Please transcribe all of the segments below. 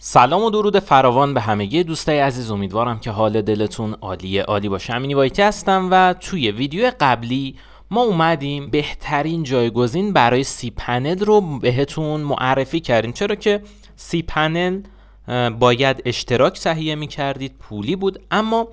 سلام و درود فراوان به همگی دوستای عزیز امیدوارم که حال دلتون عالی عالی باشه امینی وایتی هستم و توی ویدیو قبلی ما اومدیم بهترین جایگزین برای سی پنل رو بهتون معرفی کردیم چرا که سی پنل باید اشتراک تهیه می کردید پولی بود اما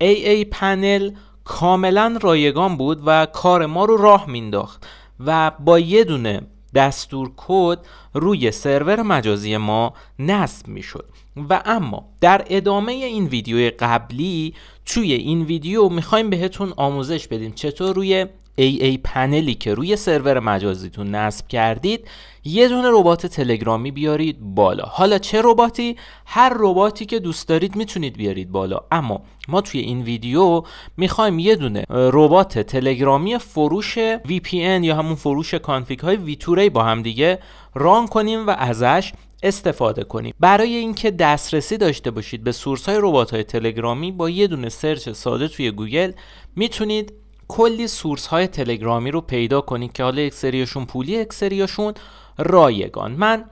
ای ای پنل کاملا رایگان بود و کار ما رو راه مینداخت و با یه دونه دستور کد روی سرور مجازی ما نصب میشد و اما در ادامه این ویدیو قبلی توی این ویدیو میخوایم بهتون آموزش بدیم چطور روی AA پنلی که روی سرور مجازیتون نصب کردید یه دونه ربات تلگرامی بیارید بالا حالا چه رباتی هر رباتی که دوست دارید میتونید بیارید بالا اما ما توی این ویدیو میخوایم یه دونه ربات تلگرامی فروش VPN یا همون فروش کانفیک های ویتوری با هم دیگه ران کنیم و ازش استفاده کنیم برای اینکه دسترسی داشته باشید به سورس های ربات های تلگرامی با یه دونه سرچ ساده توی گوگل میتونید کلی سورس های تلگرامی رو پیدا کنید که حالا یک سریاشون پولی یک سریاشون رایگان من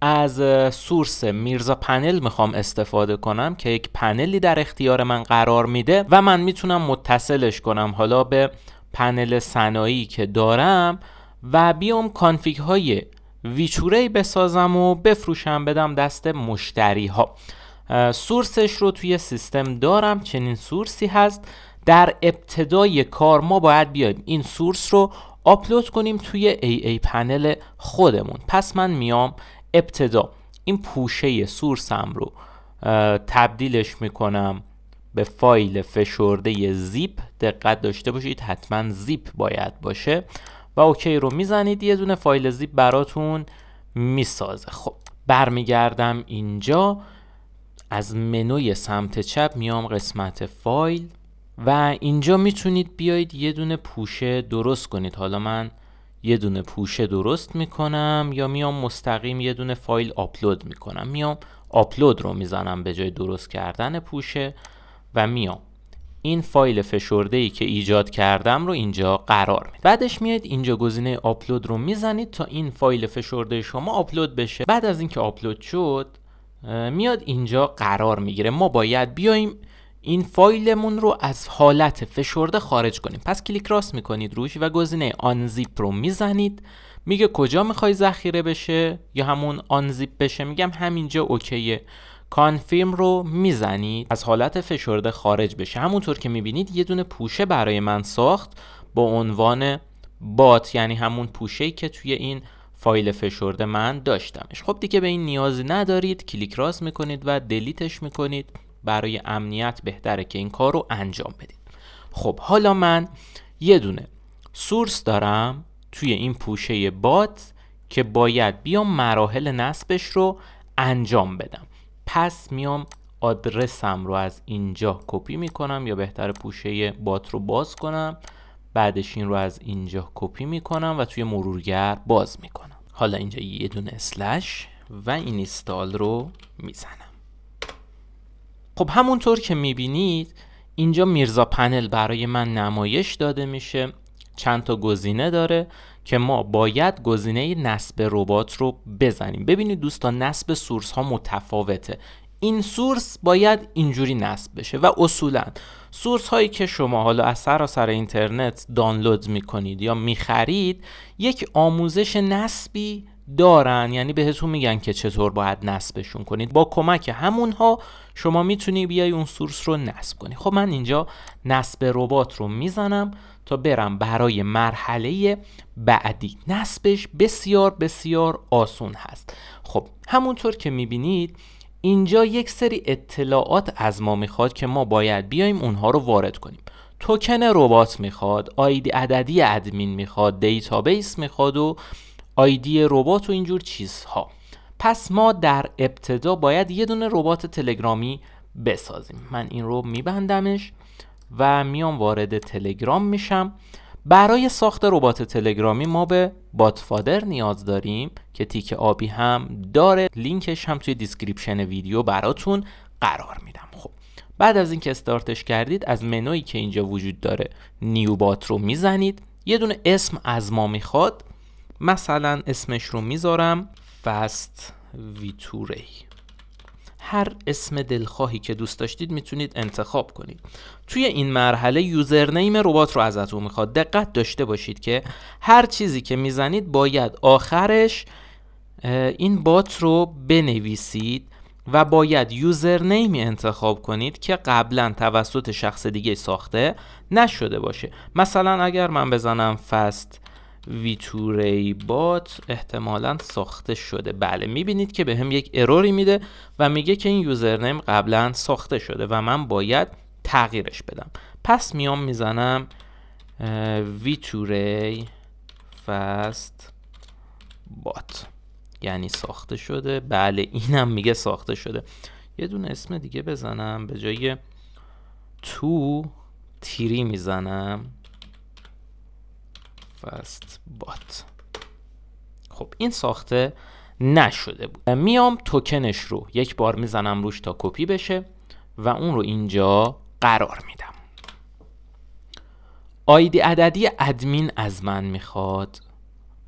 از سورس میرزا پنل میخوام استفاده کنم که یک پنلی در اختیار من قرار میده و من میتونم متصلش کنم حالا به پنل صنایعی که دارم و بیام کانفیگ های ویچوره بسازم و بفروشم بدم دست مشتری ها سورسش رو توی سیستم دارم چنین سورسی هست در ابتدای کار ما باید بیایم این سورس رو آپلود کنیم توی ای پنل خودمون پس من میام ابتدا این پوشه سورسم رو تبدیلش میکنم به فایل فشرده زیپ دقت داشته باشید حتما زیپ باید باشه و اوکی رو میزنید یه دونه فایل زیپ براتون میسازه خب برمیگردم اینجا از منوی سمت چپ میام قسمت فایل و اینجا میتونید بیایید یه دونه پوشه درست کنید حالا من یه دونه پوشه درست میکنم یا میام مستقیم یه دونه فایل آپلود میکنم میام آپلود رو میزنم به جای درست کردن پوشه و میام این فایل فشرده ای که ایجاد کردم رو اینجا قرار میدم بعدش میاد اینجا گزینه آپلود رو میزنید تا این فایل فشرده شما آپلود بشه بعد از اینکه آپلود شد میاد اینجا قرار میگیره ما باید بیایم این فایلمون رو از حالت فشرده خارج کنیم پس کلیک راست میکنید روش و گزینه آنزیپ رو میزنید میگه کجا میخوای ذخیره بشه یا همون آنزیپ بشه میگم همینجا اوکی کانفیرم رو میزنید از حالت فشرده خارج بشه همونطور که میبینید یه دونه پوشه برای من ساخت با عنوان بات یعنی همون پوشه که توی این فایل فشرده من داشتمش خب دیگه به این نیازی ندارید کلیک راست میکنید و دلیتش میکنید برای امنیت بهتره که این کار رو انجام بدید خب حالا من یه دونه سورس دارم توی این پوشه بات که باید بیام مراحل نصبش رو انجام بدم پس میام آدرسم رو از اینجا کپی میکنم یا بهتر پوشه بات رو باز کنم بعدش این رو از اینجا کپی میکنم و توی مرورگر باز میکنم حالا اینجا یه دونه اسلش و این استال رو میزنم خب همونطور که میبینید اینجا میرزا پنل برای من نمایش داده میشه چند تا گزینه داره که ما باید گزینه نصب ربات رو بزنیم ببینید دوستان نصب سورس ها متفاوته این سورس باید اینجوری نصب بشه و اصولا سورس هایی که شما حالا از سراسر اینترنت دانلود میکنید یا میخرید یک آموزش نصبی دارن یعنی بهتون میگن که چطور باید نصبشون کنید با کمک همونها شما میتونی بیای اون سورس رو نصب کنی خب من اینجا نصب ربات رو میزنم تا برم برای مرحله بعدی نصبش بسیار بسیار آسون هست خب همونطور که میبینید اینجا یک سری اطلاعات از ما میخواد که ما باید بیایم اونها رو وارد کنیم توکن ربات میخواد آیدی عددی ادمین میخواد دیتابیس میخواد و آیدی ربات و اینجور چیزها پس ما در ابتدا باید یه دونه ربات تلگرامی بسازیم من این رو میبندمش و میام وارد تلگرام میشم برای ساخت ربات تلگرامی ما به باتفادر نیاز داریم که تیک آبی هم داره لینکش هم توی دیسکریپشن ویدیو براتون قرار میدم خب بعد از اینکه استارتش کردید از منویی که اینجا وجود داره نیوبات رو میزنید یه دونه اسم از ما میخواد مثلا اسمش رو میذارم فست ویتوری هر اسم دلخواهی که دوست داشتید میتونید انتخاب کنید توی این مرحله یوزرنیم ربات رو ازتون میخواد دقت داشته باشید که هر چیزی که میزنید باید آخرش این بات رو بنویسید و باید یوزرنیمی انتخاب کنید که قبلا توسط شخص دیگه ساخته نشده باشه مثلا اگر من بزنم فست ویتوری بات احتمالا ساخته شده بله میبینید که به هم یک اروری میده و میگه که این یوزرنیم قبلا ساخته شده و من باید تغییرش بدم پس میام میزنم ویتوری فست بات یعنی ساخته شده بله اینم میگه ساخته شده یه دونه اسم دیگه بزنم به جای تو تیری میزنم فست بات خب این ساخته نشده بود میام توکنش رو یک بار میزنم روش تا کپی بشه و اون رو اینجا قرار میدم آیدی عددی ادمین از من میخواد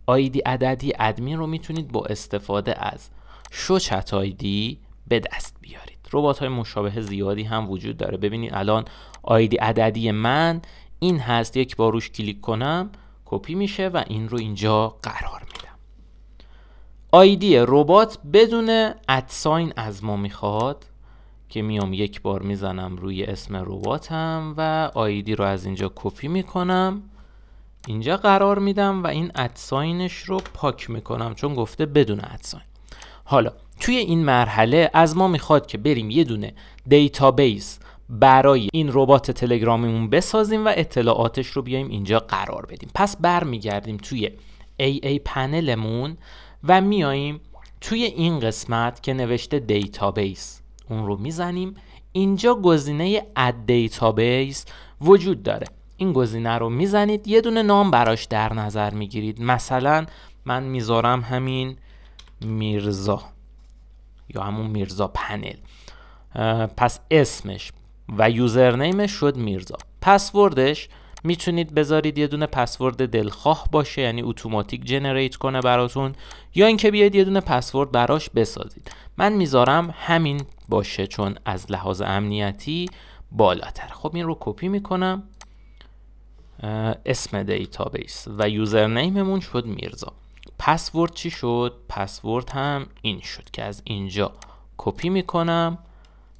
آیدی عددی ادمین رو میتونید با استفاده از شوچت آیدی به دست بیارید روبات های مشابه زیادی هم وجود داره ببینید الان آیدی عددی من این هست یک بار روش کلیک کنم کپی میشه و این رو اینجا قرار میدم آیدی ربات بدون ادساین از ما میخواد که میام یک بار میزنم روی اسم رباتم و آیدی رو از اینجا کپی میکنم اینجا قرار میدم و این ادساینش رو پاک میکنم چون گفته بدون ادساین حالا توی این مرحله از ما میخواد که بریم یه دونه دیتابیس برای این ربات تلگرامیمون بسازیم و اطلاعاتش رو بیایم اینجا قرار بدیم پس برمیگردیم توی AA پنلمون و میاییم توی این قسمت که نوشته دیتابیس اون رو میزنیم اینجا گزینه اد دیتابیس وجود داره این گزینه رو میزنید یه دونه نام براش در نظر میگیرید مثلا من میذارم همین میرزا یا همون میرزا پنل پس اسمش و یوزرنیمش شد میرزا پسوردش میتونید بذارید یه دونه پسورد دلخواه باشه یعنی اتوماتیک جنریت کنه براتون یا اینکه بیاید یه دونه پسورد براش بسازید من میذارم همین باشه چون از لحاظ امنیتی بالاتر خب این رو کپی میکنم اسم دیتابیس و یوزرنیممون شد میرزا پسورد چی شد پسورد هم این شد که از اینجا کپی میکنم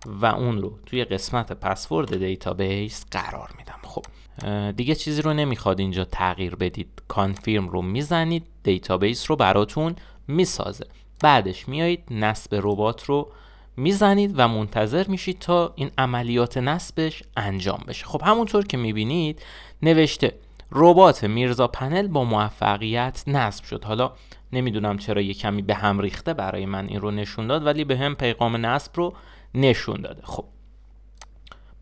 و اون رو توی قسمت پسورد دیتابیس قرار میدم خب دیگه چیزی رو نمیخواد اینجا تغییر بدید کانفیرم رو میزنید دیتابیس رو براتون میسازه بعدش میایید نصب ربات رو میزنید و منتظر میشید تا این عملیات نصبش انجام بشه خب همونطور که میبینید نوشته ربات میرزا پنل با موفقیت نصب شد حالا نمیدونم چرا یه کمی به هم ریخته برای من این رو نشون داد ولی به هم پیغام نصب رو نشون داده خب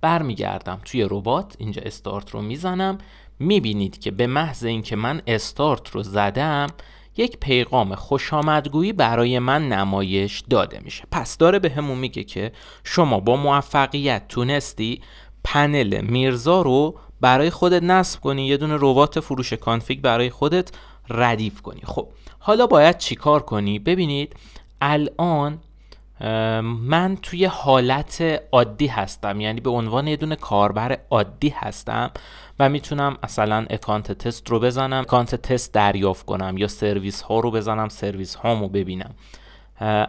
برمیگردم توی ربات اینجا استارت رو میزنم میبینید که به محض اینکه من استارت رو زدم یک پیغام خوشامدگویی برای من نمایش داده میشه پس داره به همون میگه که شما با موفقیت تونستی پنل میرزا رو برای خودت نصب کنی یه دونه ربات فروش کانفیک برای خودت ردیف کنی خب حالا باید چیکار کنی ببینید الان من توی حالت عادی هستم یعنی به عنوان یه دونه کاربر عادی هستم و میتونم اصلا اکانت تست رو بزنم اکانت تست دریافت کنم یا سرویس ها رو بزنم سرویس هامو ببینم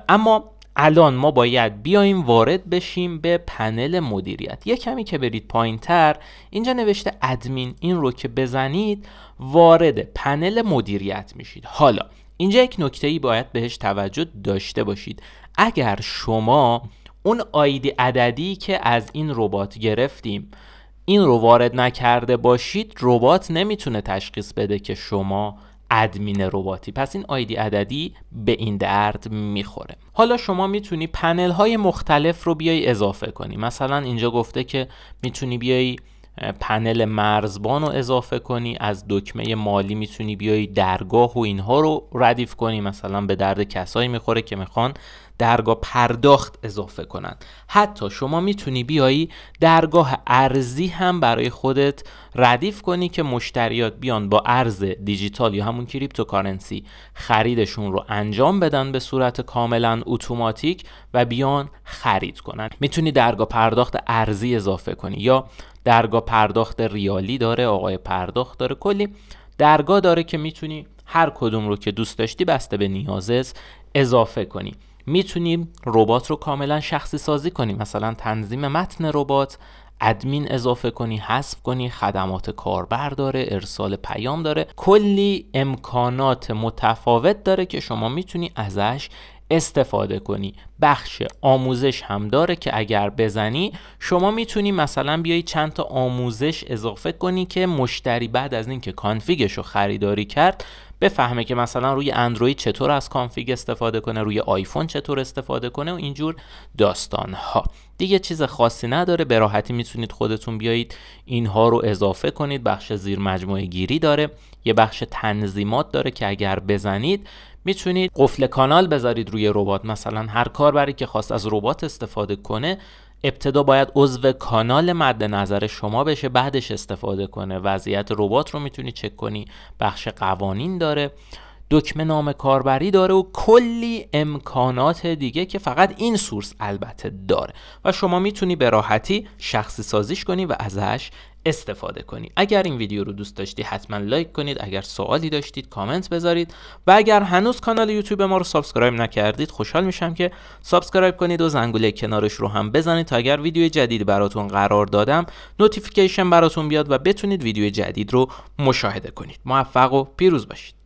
اما الان ما باید بیایم وارد بشیم به پنل مدیریت یه کمی که برید پایین تر اینجا نوشته ادمین این رو که بزنید وارد پنل مدیریت میشید حالا اینجا یک نکته ای باید بهش توجه داشته باشید اگر شما اون آیدی عددی که از این ربات گرفتیم این رو وارد نکرده باشید ربات نمیتونه تشخیص بده که شما ادمین رباتی پس این آیدی عددی به این درد میخوره حالا شما میتونی پنل های مختلف رو بیای اضافه کنی مثلا اینجا گفته که میتونی بیای پنل مرزبان رو اضافه کنی از دکمه مالی میتونی بیای درگاه و اینها رو ردیف کنی مثلا به درد کسایی میخوره که میخوان درگاه پرداخت اضافه کنند حتی شما میتونی بیایی درگاه ارزی هم برای خودت ردیف کنی که مشتریات بیان با ارز دیجیتال یا همون کریپتوکارنسی خریدشون رو انجام بدن به صورت کاملا اتوماتیک و بیان خرید کنن میتونی درگاه پرداخت ارزی اضافه کنی یا درگاه پرداخت ریالی داره آقای پرداخت داره کلی درگاه داره که میتونی هر کدوم رو که دوست داشتی بسته به نیازت اضافه کنی میتونیم ربات رو کاملا شخصی سازی کنی مثلا تنظیم متن ربات ادمین اضافه کنی حذف کنی خدمات کاربر داره ارسال پیام داره کلی امکانات متفاوت داره که شما میتونی ازش استفاده کنی بخش آموزش هم داره که اگر بزنی شما میتونی مثلا بیای چند تا آموزش اضافه کنی که مشتری بعد از اینکه کانفیگش رو خریداری کرد بفهمه که مثلا روی اندروید چطور از کانفیگ استفاده کنه روی آیفون چطور استفاده کنه و اینجور داستان ها دیگه چیز خاصی نداره به راحتی میتونید خودتون بیایید اینها رو اضافه کنید بخش زیر مجموعه گیری داره یه بخش تنظیمات داره که اگر بزنید میتونید قفل کانال بذارید روی ربات مثلا هر کاربری که خواست از ربات استفاده کنه ابتدا باید عضو کانال مد نظر شما بشه بعدش استفاده کنه وضعیت ربات رو میتونی چک کنی بخش قوانین داره دکمه نام کاربری داره و کلی امکانات دیگه که فقط این سورس البته داره و شما میتونی به راحتی شخصی سازیش کنی و ازش استفاده کنی اگر این ویدیو رو دوست داشتی حتما لایک کنید اگر سوالی داشتید کامنت بذارید و اگر هنوز کانال یوتیوب ما رو سابسکرایب نکردید خوشحال میشم که سابسکرایب کنید و زنگوله کنارش رو هم بزنید تا اگر ویدیو جدید براتون قرار دادم نوتیفیکیشن براتون بیاد و بتونید ویدیو جدید رو مشاهده کنید موفق و پیروز باشید